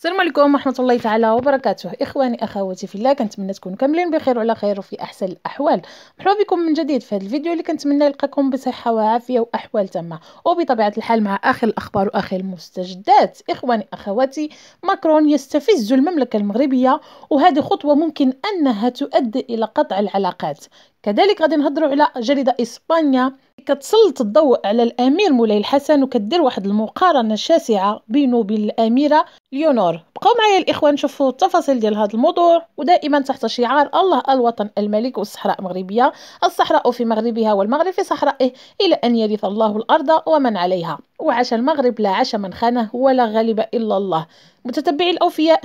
السلام عليكم ورحمه الله تعالى وبركاته اخواني اخواتي في الله كنتمنى تكونوا كاملين بخير وعلى خير وفي احسن الاحوال مرحبا بكم من جديد في هذا الفيديو اللي كنتمنى يلقاكم بصحه وعافيه واحوال تامه وبطبيعه الحال مع اخر الاخبار واخر المستجدات اخواني اخواتي ماكرون يستفز المملكه المغربيه وهذه خطوه ممكن انها تؤدي الى قطع العلاقات كذلك غادي نهضروا على جريده اسبانيا كتسلط الضوء على الامير مولاي الحسن وكدير واحد المقارنه شاسعه بينه وبين الاميره ليونور بقاو معايا الاخوان شوفوا التفاصيل ديال هذا الموضوع ودائما تحت شعار الله الوطن الملك والصحراء المغربيه الصحراء في مغربها والمغرب في صحرائه الى ان يرث الله الارض ومن عليها وعاش المغرب لا عاش من خانه ولا غالب الا الله متتبعي الاوفياء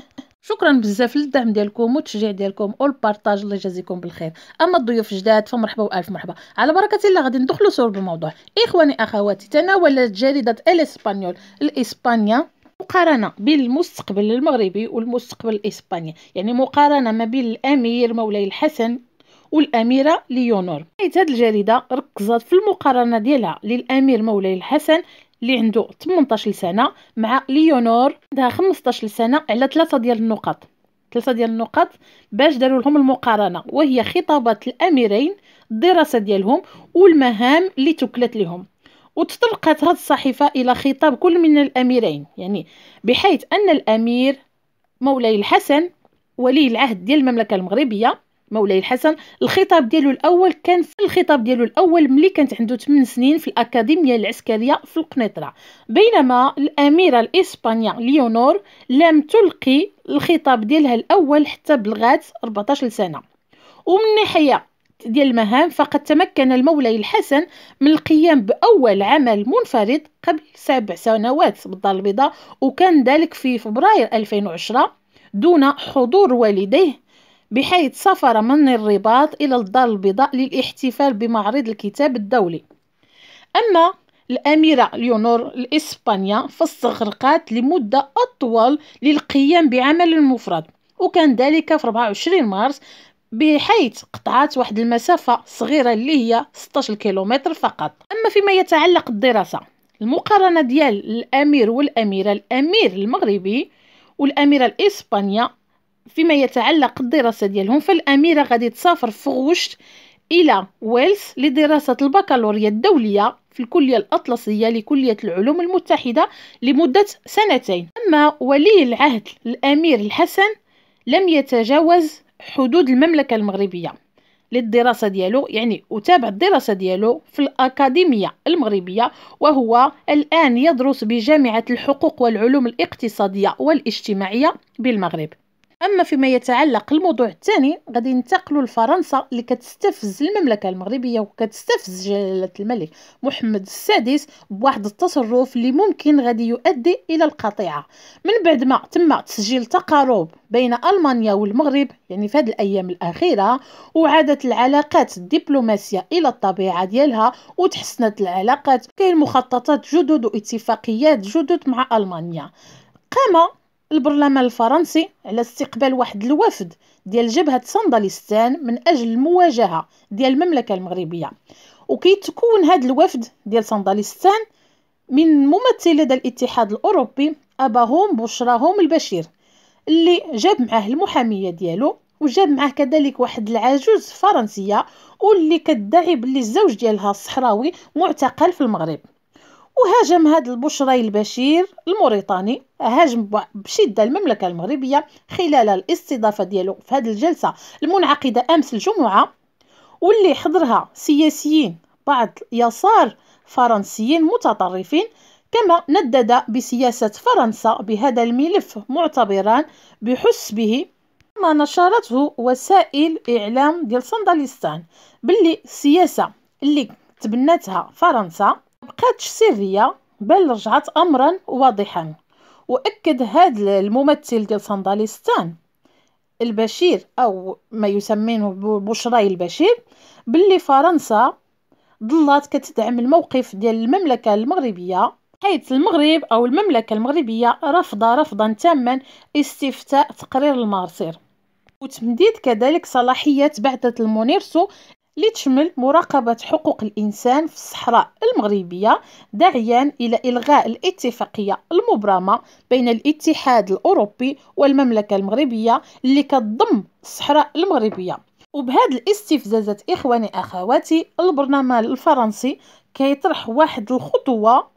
شكرا بزاف للدعم ديالكم والتشجيع ديالكم والبارطاج الله يجازيكم بالخير اما الضيوف الجداد فمرحبا والف مرحبا على بركه الله غادي ندخلوا سور بالموضوع اخواني اخواتي تناولت جريده الاسبانيول الاسبانيا مقارنة بين المستقبل المغربي والمستقبل الإسباني يعني مقارنة ما بين الأمير مولاي الحسن والأميرة ليونور حيت هاد الجريدة ركزت في المقارنة ديالها للأمير مولاي الحسن اللي عنده 18 سنه مع ليونور عندها 15 سنه على ثلاثه ديال النقاط ثلاثه ديال النقاط باش داروا لهم المقارنه وهي خطابات الاميرين الدراسه ديالهم والمهام اللي توكلت لهم وتطرقت هذه الصحيفه الى خطاب كل من الاميرين يعني بحيث ان الامير مولاي الحسن ولي العهد ديال المملكه المغربيه مولاي الحسن الخطاب ديالو الاول كان في الخطاب ديالو الاول ملي كانت عنده 8 سنين في الاكاديميه العسكريه في القنيطره بينما الاميره الاسبانيه ليونور لم تلقي الخطاب ديالها الاول حتى بلغات 14 سنه ومن ناحيه ديال المهام فقد تمكن المولاي الحسن من القيام بأول عمل منفرد قبل سبع سنوات بالدار البيضاء وكان ذلك في فبراير 2010 دون حضور والديه بحيث سافر من الرباط إلى الدار البيضاء للاحتفال بمعرض الكتاب الدولي أما الأميرة ليونور الإسبانية فاستغرقت لمدة أطول للقيام بعمل مفرد وكان ذلك في 24 مارس بحيث قطعت واحد المسافة صغيرة اللي هي 16 كيلومتر فقط أما فيما يتعلق الدراسة المقارنة ديال الأمير والأميرة الأمير المغربي والأميرة الإسبانية فيما يتعلق الدراسة ديالهم فالأميرة غادي تسافر في غوشت إلى ويلز لدراسة البكالوريا الدولية في الكلية الأطلسية لكلية العلوم المتحدة لمدة سنتين أما ولي العهد الأمير الحسن لم يتجاوز حدود المملكة المغربية للدراسة ديالو يعني أتابع الدراسة ديالو في الأكاديمية المغربية وهو الآن يدرس بجامعة الحقوق والعلوم الاقتصادية والاجتماعية بالمغرب اما فيما يتعلق الموضوع الثاني غادي ينتقلوا لفرنسا اللي كتستفز المملكه المغربيه وكتستفز جلاله الملك محمد السادس بواحد التصرف اللي ممكن غادي يؤدي الى القطيعه من بعد ما تم تسجيل تقارب بين المانيا والمغرب يعني في هذه الايام الاخيره وعادت العلاقات الدبلوماسيه الى الطبيعه ديالها وتحسنت العلاقات كاين مخططات جدد واتفاقيات جدد مع المانيا قام البرلمان الفرنسي على استقبال واحد الوفد ديال جبهة صندلستان من أجل المواجهة ديال المملكة المغربية وكيتكون هاد الوفد ديال صندلستان من ممثلة ديال الاتحاد الأوروبي أباهم بشراهم البشير اللي جاب معاه المحامية ديالو وجاب معاه كذلك واحد العجوز فرنسية واللي كدعي باللي الزوج ديالها الصحراوي معتقل في المغرب وهاجم هذا البشري البشير الموريتاني هاجم بشده المملكه المغربيه خلال الاستضافه ديالو في هذه الجلسه المنعقده امس الجمعه واللي حضرها سياسيين بعض يسار فرنسيين متطرفين كما ندد بسياسة فرنسا بهذا الملف معتبرا بحسبه ما نشرته وسائل إعلام ديال صندليستان باللي السياسة اللي تبنتها فرنسا بقاتش سرية بل رجعت أمرا واضحا وأكد هذا الممثل ديال صنداليستان البشير أو ما يسمينه بشراي البشير باللي فرنسا ظلات كتدعم الموقف ديال المملكة المغربية حيث المغرب أو المملكة المغربية رفض رفضا تاما استفتاء تقرير المارسير وتمديد كذلك صلاحية بعثة المونيرسو اللي تشمل مراقبة حقوق الإنسان في الصحراء المغربية داعيا إلى إلغاء الاتفاقية المبرمة بين الاتحاد الأوروبي والمملكة المغربية اللي كتضم الصحراء المغربية وبهذا الاستفزازات إخواني أخواتي البرلمان الفرنسي كيطرح واحد الخطوة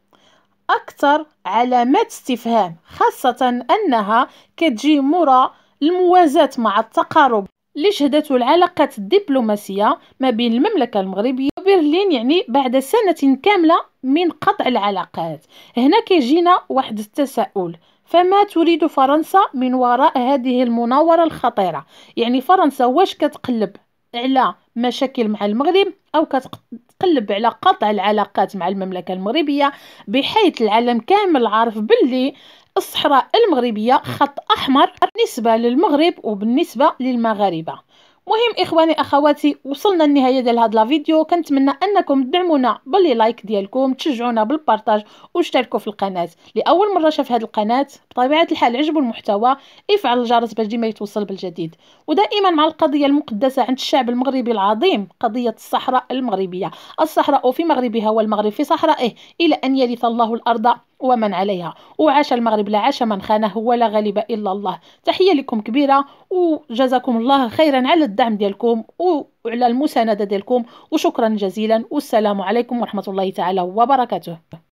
أكثر علامات استفهام خاصة أنها كتجي مورا الموازاة مع التقارب شهدته العلاقات الدبلوماسية ما بين المملكة المغربية وبرلين يعني بعد سنة كاملة من قطع العلاقات هنا كيجينا واحد التساؤل فما تريد فرنسا من وراء هذه المناورة الخطيرة يعني فرنسا واش كتقلب على مشاكل مع المغرب او كتقلب على قطع العلاقات مع المملكه المغربيه بحيث العالم كامل عارف باللي الصحراء المغربية خط أحمر بالنسبة للمغرب وبالنسبة للمغاربة مهم اخواني اخواتي وصلنا للنهايه ديال هاد لا فيديو كنتمنى انكم تدعمونا باللي لايك ديالكم تشجعونا بالبارطاج واشتركوا في القناه لاول مره شاف هاد القناه بطبيعه الحال عجبو المحتوى افعل الجرس باش ديما يتوصل بالجديد ودائما مع القضيه المقدسه عند الشعب المغربي العظيم قضيه الصحراء المغربيه الصحراء في مغربها والمغرب في صحرائه الى ان يرث الله الارض ومن عليها وعاش المغرب لا عاش من خانه ولا غالب إلا الله تحية لكم كبيرة وجزاكم الله خيرا على الدعم ديالكم وعلى المساندة ديالكم وشكرا جزيلا والسلام عليكم ورحمة الله تعالى وبركاته